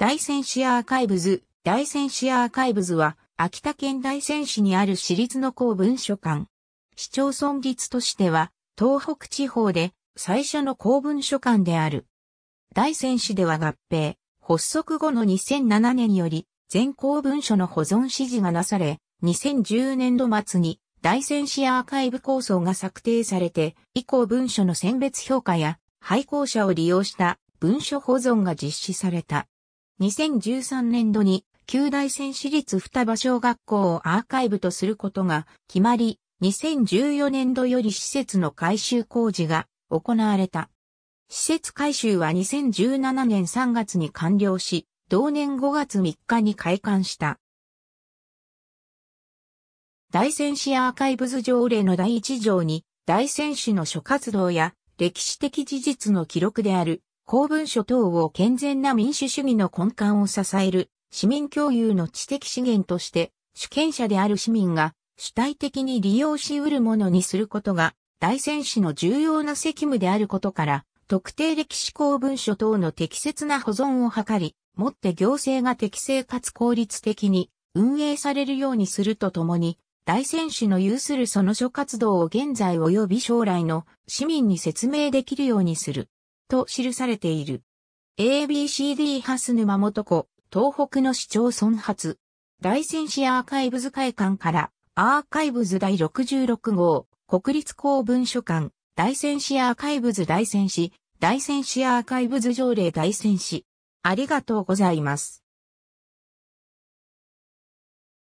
大仙市アーカイブズ、大仙市アーカイブズは、秋田県大仙市にある私立の公文書館。市町村立としては、東北地方で最初の公文書館である。大仙市では合併、発足後の2007年より、全公文書の保存指示がなされ、2010年度末に大仙市アーカイブ構想が策定されて、以降文書の選別評価や、廃校舎を利用した文書保存が実施された。2013年度に、旧大戦市立双葉小学校をアーカイブとすることが決まり、2014年度より施設の改修工事が行われた。施設改修は2017年3月に完了し、同年5月3日に開館した。大仙市アーカイブズ条例の第1条に、大仙市の諸活動や歴史的事実の記録である公文書等を健全な民主主義の根幹を支える市民共有の知的資源として主権者である市民が主体的に利用し得るものにすることが大戦士の重要な責務であることから特定歴史公文書等の適切な保存を図り、もって行政が適正かつ効率的に運営されるようにするとともに、大選手の有するその諸活動を現在及び将来の市民に説明できるようにする。と記されている。ABCD ハス沼元子、東北の市町村発。大戦市アーカイブズ会館から、アーカイブズ第66号、国立公文書館、大戦士アーカイブズ大戦士、大戦士アーカイブズ条例大戦士。ありがとうございます。